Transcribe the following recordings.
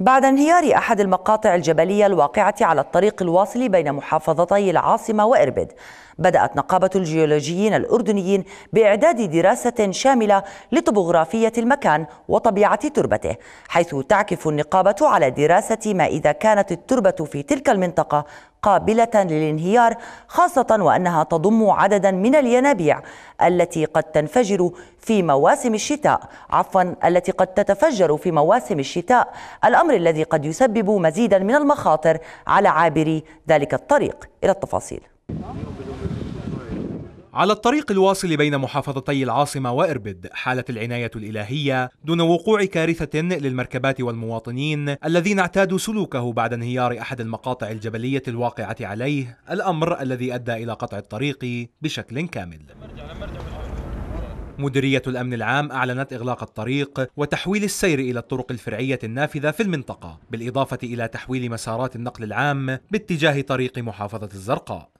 بعد انهيار أحد المقاطع الجبلية الواقعة على الطريق الواصل بين محافظتي العاصمة وإربد بدأت نقابة الجيولوجيين الأردنيين بإعداد دراسة شاملة لطبوغرافية المكان وطبيعة تربته حيث تعكف النقابة على دراسة ما إذا كانت التربة في تلك المنطقة قابلة للانهيار خاصة وأنها تضم عددا من الينابيع التي قد تنفجر في مواسم الشتاء عفوا التي قد تتفجر في مواسم الشتاء الأمر الذي قد يسبب مزيدا من المخاطر على عابري ذلك الطريق إلى التفاصيل على الطريق الواصل بين محافظتي العاصمة وإربد حالة العناية الإلهية دون وقوع كارثة للمركبات والمواطنين الذين اعتادوا سلوكه بعد انهيار أحد المقاطع الجبلية الواقعة عليه الأمر الذي أدى إلى قطع الطريق بشكل كامل مديرية الأمن العام أعلنت إغلاق الطريق وتحويل السير إلى الطرق الفرعية النافذة في المنطقة بالإضافة إلى تحويل مسارات النقل العام باتجاه طريق محافظة الزرقاء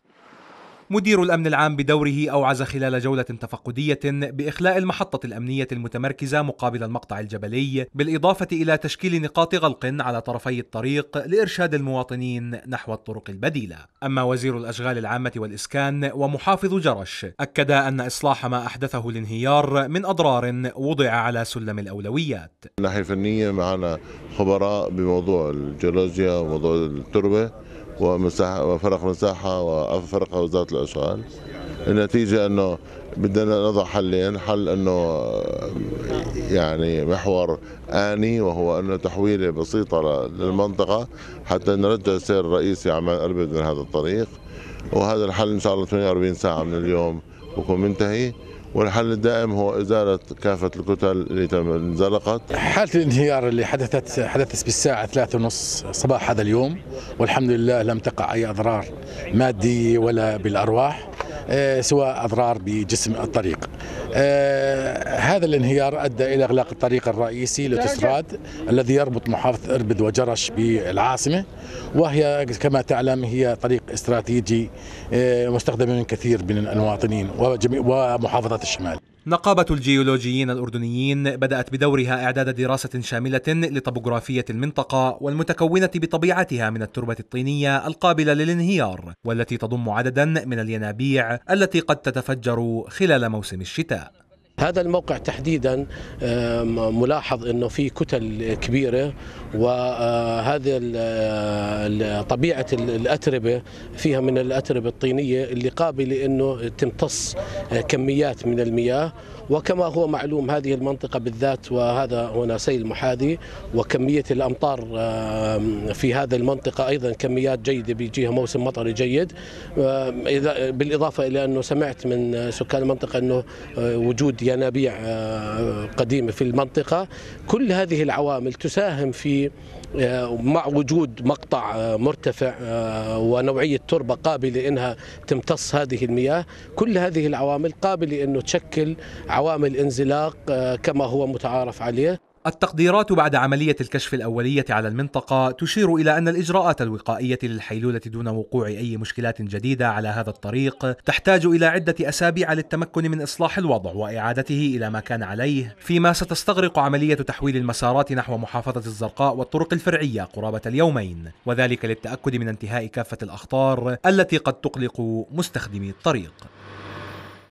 مدير الأمن العام بدوره أوعز خلال جولة تفقدية بإخلاء المحطة الأمنية المتمركزة مقابل المقطع الجبلي بالإضافة إلى تشكيل نقاط غلق على طرفي الطريق لإرشاد المواطنين نحو الطرق البديلة أما وزير الأشغال العامة والإسكان ومحافظ جرش أكد أن إصلاح ما أحدثه الانهيار من أضرار وضع على سلم الأولويات الناحية الفنية معنا خبراء بموضوع الجيولوجيا وموضوع التربة ومساحه وفرق مساحه وفرق وزاره الاشغال النتيجه انه بدنا نضع حلين حل انه يعني محور اني وهو انه تحويله بسيطه للمنطقه حتى نرجع السير الرئيسي عمان اربد من هذا الطريق وهذا الحل ان شاء الله 48 ساعه من اليوم بكون منتهي والحل الدائم هو إزالة كافة الكتل اللي انزلقت حالة الانهيار اللي حدثت حدثت بالساعة ثلاثة ونص صباح هذا اليوم والحمد لله لم تقع أي أضرار مادية ولا بالأرواح آه، سواء أضرار بجسم الطريق آه هذا الانهيار أدى إلى إغلاق الطريق الرئيسي لتسراد الذي يربط محافظة إربد وجرش بالعاصمة وهي كما تعلم هي طريق استراتيجي آه مستخدم من كثير من المواطنين ومحافظات الشمال نقابة الجيولوجيين الأردنيين بدأت بدورها إعداد دراسة شاملة لطبوغرافية المنطقة والمتكونة بطبيعتها من التربة الطينية القابلة للانهيار والتي تضم عددا من الينابيع التي قد تتفجر خلال موسم الشتاء هذا الموقع تحديدا ملاحظ انه في كتل كبيره وهذا آه، طبيعه الاتربه فيها من الاتربه الطينيه اللي قابله انه تمتص آه، كميات من المياه وكما هو معلوم هذه المنطقه بالذات وهذا هنا سيل محاذي وكميه الامطار في هذه المنطقه ايضا كميات جيده بيجيها موسم مطري جيد بالاضافه الى انه سمعت من سكان المنطقه انه آه، وجود ينابيع آه، قديمة في المنطقة كل هذه العوامل تساهم في آه، مع وجود مقطع آه، مرتفع ونوعية تربة قابلة إنها تمتص هذه المياه كل هذه العوامل قابلة إنه تشكل عوامل انزلاق كما هو متعارف عليه التقديرات بعد عملية الكشف الأولية على المنطقة تشير إلى أن الإجراءات الوقائية للحيلولة دون وقوع أي مشكلات جديدة على هذا الطريق تحتاج إلى عدة أسابيع للتمكن من إصلاح الوضع وإعادته إلى ما كان عليه، فيما ستستغرق عملية تحويل المسارات نحو محافظة الزرقاء والطرق الفرعية قرابة اليومين، وذلك للتأكد من انتهاء كافة الأخطار التي قد تقلق مستخدمي الطريق.